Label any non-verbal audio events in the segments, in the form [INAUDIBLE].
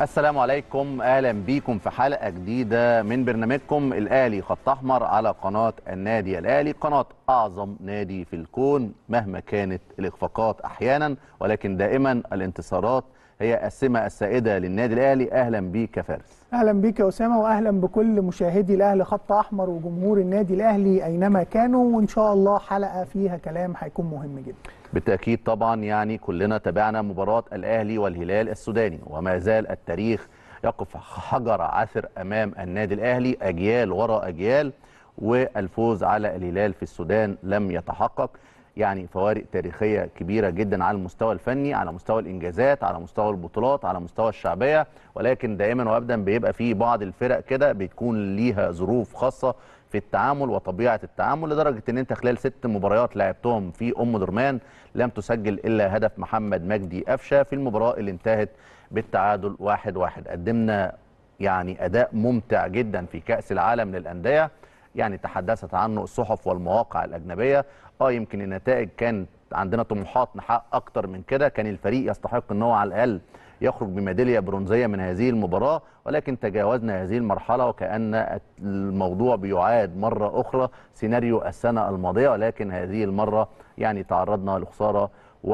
السلام عليكم اهلا بيكم في حلقه جديده من برنامجكم الاهلي خط احمر على قناه النادي الاهلي قناه اعظم نادي في الكون مهما كانت الاخفاقات احيانا ولكن دائما الانتصارات هي السمة السائدة للنادي الأهلي أهلا بيك يا فارس أهلا بيك يا أسامة وأهلا بكل مشاهدي الأهلي خط أحمر وجمهور النادي الأهلي أينما كانوا وإن شاء الله حلقة فيها كلام هيكون مهم جدا بالتأكيد طبعا يعني كلنا تابعنا مباراة الأهلي والهلال السوداني وما زال التاريخ يقف حجر عثر أمام النادي الأهلي أجيال وراء أجيال والفوز على الهلال في السودان لم يتحقق يعني فوارق تاريخيه كبيره جدا على المستوى الفني على مستوى الانجازات على مستوى البطولات على مستوى الشعبيه ولكن دائما وابدا بيبقى في بعض الفرق كده بتكون ليها ظروف خاصه في التعامل وطبيعه التعامل لدرجه ان انت خلال ست مباريات لعبتهم في ام درمان لم تسجل الا هدف محمد مجدي قفشه في المباراه اللي انتهت بالتعادل واحد واحد قدمنا يعني اداء ممتع جدا في كاس العالم للانديه يعني تحدثت عنه الصحف والمواقع الأجنبية اه يمكن النتائج كان عندنا طموحات نحقق أكتر من كده كان الفريق يستحق أن هو على الأقل يخرج بميدالية برونزية من هذه المباراة ولكن تجاوزنا هذه المرحلة وكأن الموضوع بيعاد مرة أخرى سيناريو السنة الماضية ولكن هذه المرة يعني تعرضنا لخسارة 1-0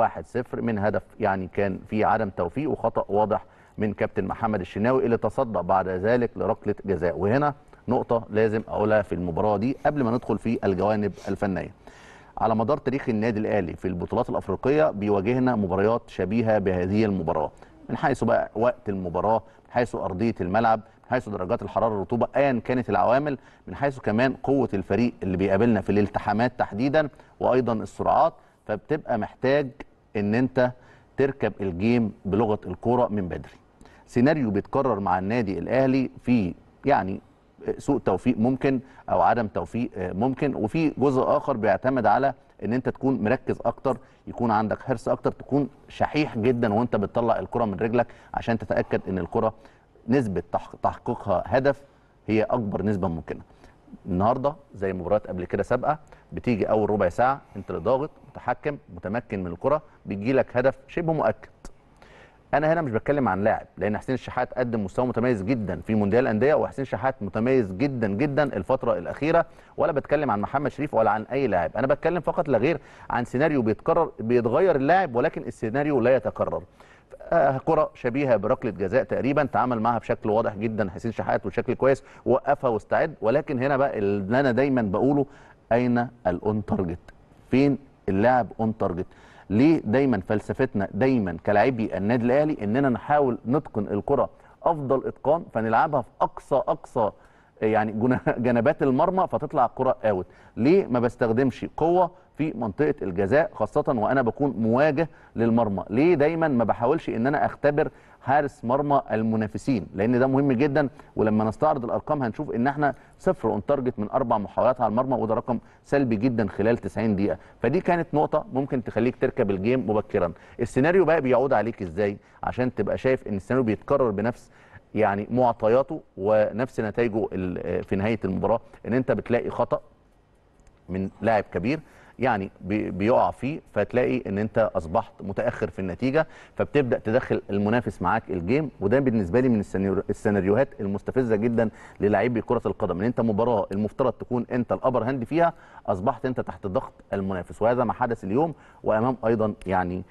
من هدف يعني كان في عدم توفيق وخطأ واضح من كابتن محمد الشناوي اللي تصدى بعد ذلك لركلة جزاء وهنا نقطه لازم اقولها في المباراه دي قبل ما ندخل في الجوانب الفنيه على مدار تاريخ النادي الاهلي في البطولات الافريقيه بيواجهنا مباريات شبيهه بهذه المباراه من حيث بقى وقت المباراه من حيث ارضيه الملعب من حيث درجات الحراره الرطوبه ايا كانت العوامل من حيث كمان قوه الفريق اللي بيقابلنا في الالتحامات تحديدا وايضا السرعات فبتبقى محتاج ان انت تركب الجيم بلغه الكوره من بدري سيناريو بيتكرر مع النادي الاهلي في يعني سوء توفيق ممكن او عدم توفيق آه، ممكن وفي جزء اخر بيعتمد على ان انت تكون مركز اكتر يكون عندك حرص اكتر تكون شحيح جدا وانت بتطلع الكره من رجلك عشان تتاكد ان الكره نسبه تحقيقها هدف هي اكبر نسبه ممكنه النهارده زي مباريات قبل كده سابقه بتيجي اول ربع ساعه انت اللي ضاغط متحكم متمكن من الكره بيجي لك هدف شبه مؤكد انا هنا مش بتكلم عن لاعب لان حسين الشحات قدم مستوى متميز جدا في مونديال الانديه وحسين الشحات متميز جدا جدا الفتره الاخيره ولا بتكلم عن محمد شريف ولا عن اي لاعب انا بتكلم فقط لا غير عن سيناريو بيتكرر بيتغير اللاعب ولكن السيناريو لا يتكرر آه، كرة شبيهة بركلة جزاء تقريبا تعامل معها بشكل واضح جدا حسين شحات بشكل كويس وقفها واستعد ولكن هنا بقى اللي انا دايما بقوله اين الاون تارجت فين اللاعب اون تارجت ليه دايما فلسفتنا دايما كلاعبي النادي الاهلي اننا نحاول نتقن الكره افضل اتقان فنلعبها في اقصى اقصى يعني [LAUGHS] جنبات المرمى فتطلع الكره اوت ليه ما بستخدمش قوه في منطقه الجزاء خاصه وانا بكون مواجه للمرمى ليه دايما ما بحاولش ان انا اختبر حارس مرمى المنافسين لان ده مهم جدا ولما نستعرض الارقام هنشوف ان احنا صفر اون تارجت من اربع محاولات على المرمى وده رقم سلبي جدا خلال 90 دقيقه فدي كانت نقطه ممكن تخليك تركب الجيم مبكرا السيناريو بقى بيعود عليك ازاي عشان تبقى شايف ان السيناريو بيتكرر بنفس يعني معطياته ونفس نتائجه في نهايه المباراه ان انت بتلاقي خطا من لاعب كبير يعني بيقع فيه فتلاقي ان انت اصبحت متاخر في النتيجه فبتبدا تدخل المنافس معاك الجيم وده بالنسبه لي من السيناريوهات المستفزه جدا للاعبي كره القدم ان انت مباراه المفترض تكون انت الابر هاند فيها اصبحت انت تحت ضغط المنافس وهذا ما حدث اليوم وامام ايضا يعني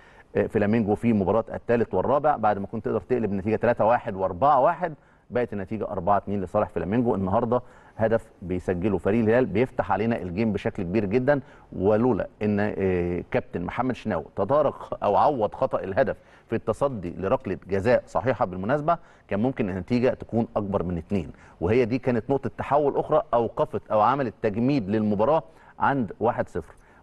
فلامينجو في مباراه الثالث والرابع بعد ما كنت تقدر تقلب النتيجه 3-1 و4-1 بقت النتيجه 4-2 لصالح فلامينجو النهارده هدف بيسجله فريق الهلال بيفتح علينا الجيم بشكل كبير جدا ولولا ان آه، كابتن محمد شناوي تدارك او عوض خطا الهدف في التصدي لركله جزاء صحيحه بالمناسبه كان ممكن النتيجه تكون اكبر من اثنين وهي دي كانت نقطه تحول اخرى اوقفت او عملت تجميد للمباراه عند 1-0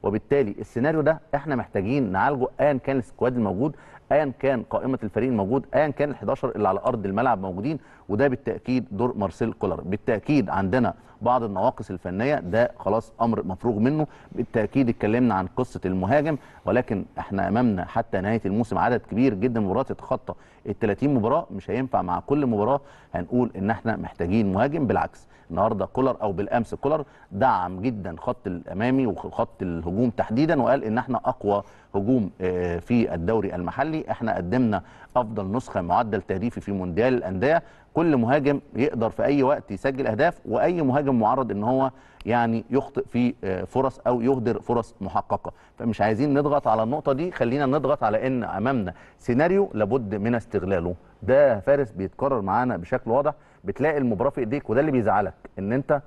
وبالتالي السيناريو ده احنا محتاجين نعالجه ايا كان السكواد الموجود ايا كان قائمه الفريق الموجود ايا كان ال 11 اللي على ارض الملعب موجودين وده بالتاكيد دور مارسيل كولر بالتاكيد عندنا بعض النواقص الفنيه ده خلاص امر مفروغ منه بالتاكيد اتكلمنا عن قصه المهاجم ولكن احنا امامنا حتى نهايه الموسم عدد كبير جدا من مباريات تتخطى ال 30 مباراه مش هينفع مع كل مباراه هنقول ان احنا محتاجين مهاجم بالعكس النهارده كولر او بالامس كولر دعم جدا خط الامامي وخط الهجوم تحديدا وقال ان احنا اقوى هجوم آه، في الدوري المحلي احنا قدمنا افضل نسخه معدل تهديفي في مونديال الانديه كل مهاجم يقدر في اي وقت يسجل اهداف واي مهاجم معرض ان هو يعني يخطئ في آه، فرص او يهدر فرص محققه فمش عايزين نضغط على النقطه دي خلينا نضغط على ان امامنا سيناريو لابد من استغلاله ده فارس بيتكرر معانا بشكل واضح بتلاقي المباراه في ايديك وده اللي بيزعلك ان انت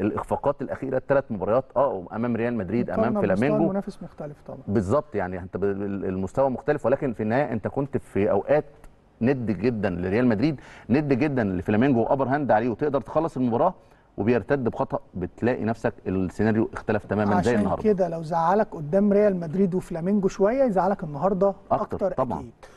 الاخفاقات الاخيره الثلاث مباريات اه امام ريال مدريد امام فلامينجو منافس مختلف طبعا بالظبط يعني انت المستوى مختلف ولكن في النهايه انت كنت في اوقات ند جدا لريال مدريد ند جدا لفلامينجو وابر هاند عليه وتقدر تخلص المباراه وبيرتد بخطا بتلاقي نفسك السيناريو اختلف تماما زي النهارده عشان كده لو زعلك قدام ريال مدريد وفلامينجو شويه يزعلك النهارده اكتر, أكتر طبعا أكيد.